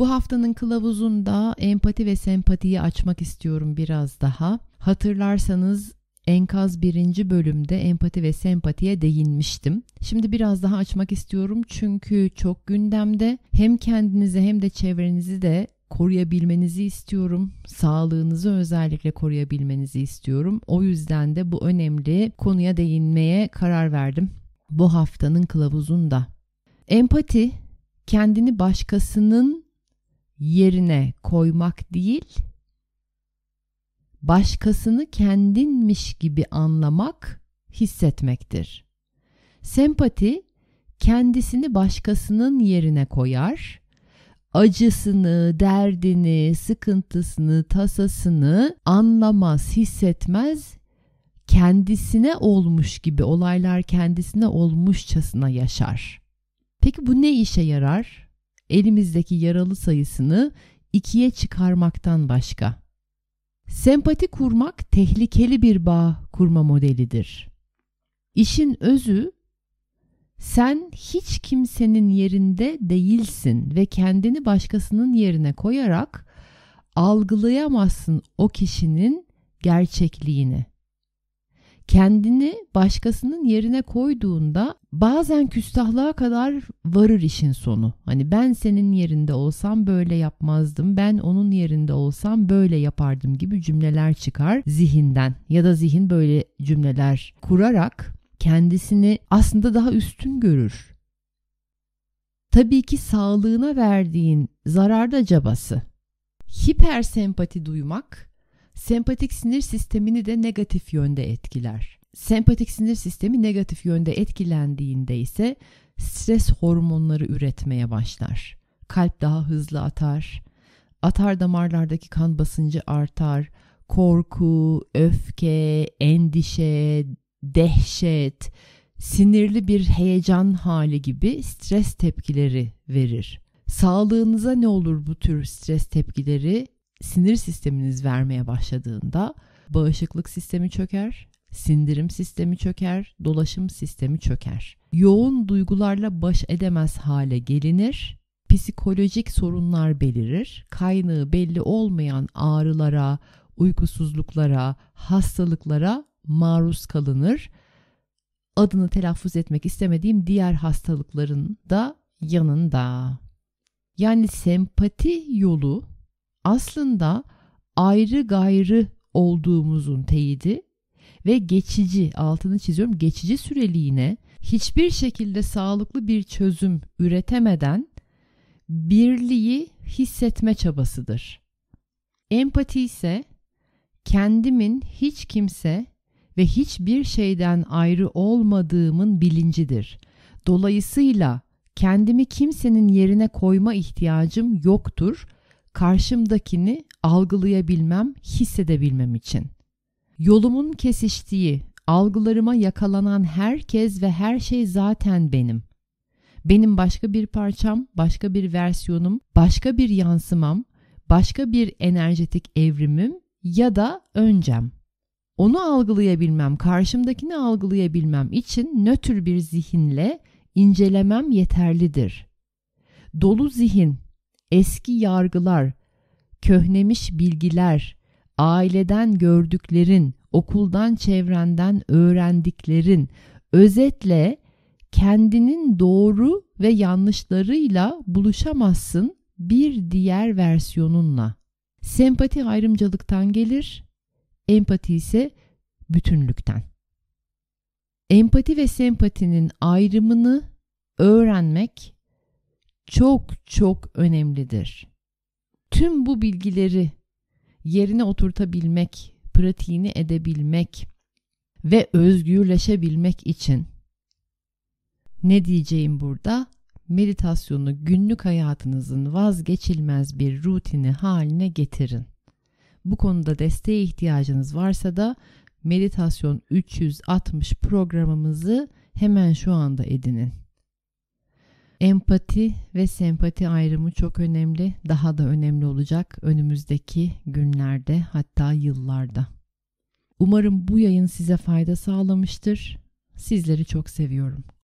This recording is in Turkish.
Bu haftanın kılavuzunda empati ve sempatiyi açmak istiyorum biraz daha. Hatırlarsanız Enkaz birinci bölümde empati ve sempatiye değinmiştim. Şimdi biraz daha açmak istiyorum çünkü çok gündemde hem kendinizi hem de çevrenizi de koruyabilmenizi istiyorum. Sağlığınızı özellikle koruyabilmenizi istiyorum. O yüzden de bu önemli konuya değinmeye karar verdim bu haftanın kılavuzunda. Empati kendini başkasının yerine koymak değil, başkasını kendinmiş gibi anlamak, hissetmektir. Sempati kendisini başkasının yerine koyar, acısını, derdini, sıkıntısını, tasasını anlamaz, hissetmez, kendisine olmuş gibi olaylar kendisine olmuşçasına yaşar. Peki bu ne işe yarar? elimizdeki yaralı sayısını ikiye çıkarmaktan başka. Sempati kurmak tehlikeli bir bağ kurma modelidir. İşin özü sen hiç kimsenin yerinde değilsin ve kendini başkasının yerine koyarak algılayamazsın o kişinin gerçekliğini kendini başkasının yerine koyduğunda bazen küstahlığa kadar varır işin sonu. Hani ben senin yerinde olsam böyle yapmazdım, ben onun yerinde olsam böyle yapardım gibi cümleler çıkar zihinden ya da zihin böyle cümleler kurarak kendisini aslında daha üstün görür. Tabii ki sağlığına verdiğin zararda cabası. Hipersempati duymak Sempatik sinir sistemini de negatif yönde etkiler. Sempatik sinir sistemi negatif yönde etkilendiğinde ise stres hormonları üretmeye başlar. Kalp daha hızlı atar, atar damarlardaki kan basıncı artar, korku, öfke, endişe, dehşet, sinirli bir heyecan hali gibi stres tepkileri verir. Sağlığınıza ne olur bu tür stres tepkileri? sinir sisteminiz vermeye başladığında bağışıklık sistemi çöker, sindirim sistemi çöker, dolaşım sistemi çöker. Yoğun duygularla baş edemez hale gelinir. Psikolojik sorunlar belirir. Kaynağı belli olmayan ağrılara, uykusuzluklara, hastalıklara maruz kalınır. Adını telaffuz etmek istemediğim diğer hastalıkların da yanında. Yani sempati yolu aslında ayrı gayrı olduğumuzun teyidi ve geçici altını çiziyorum geçici süreliğine hiçbir şekilde sağlıklı bir çözüm üretemeden birliği hissetme çabasıdır. Empati ise kendimin hiç kimse ve hiçbir şeyden ayrı olmadığımın bilincidir. Dolayısıyla kendimi kimsenin yerine koyma ihtiyacım yoktur.'' karşımdakini algılayabilmem, hissedebilmem için. Yolumun kesiştiği, algılarıma yakalanan herkes ve her şey zaten benim. Benim başka bir parçam, başka bir versiyonum, başka bir yansımam, başka bir enerjetik evrimim ya da öncem. Onu algılayabilmem, karşımdakini algılayabilmem için nötr bir zihinle incelemem yeterlidir. Dolu zihin eski yargılar, köhnemiş bilgiler, aileden gördüklerin, okuldan çevrenden öğrendiklerin, özetle kendinin doğru ve yanlışlarıyla buluşamazsın bir diğer versiyonunla. Sempati ayrımcılıktan gelir, empati ise bütünlükten. Empati ve sempatinin ayrımını öğrenmek çok çok önemlidir. Tüm bu bilgileri yerine oturtabilmek, pratiğini edebilmek ve özgürleşebilmek için ne diyeceğim burada? Meditasyonu günlük hayatınızın vazgeçilmez bir rutini haline getirin. Bu konuda desteğe ihtiyacınız varsa da meditasyon 360 programımızı hemen şu anda edinin. Empati ve sempati ayrımı çok önemli, daha da önemli olacak önümüzdeki günlerde hatta yıllarda. Umarım bu yayın size fayda sağlamıştır. Sizleri çok seviyorum.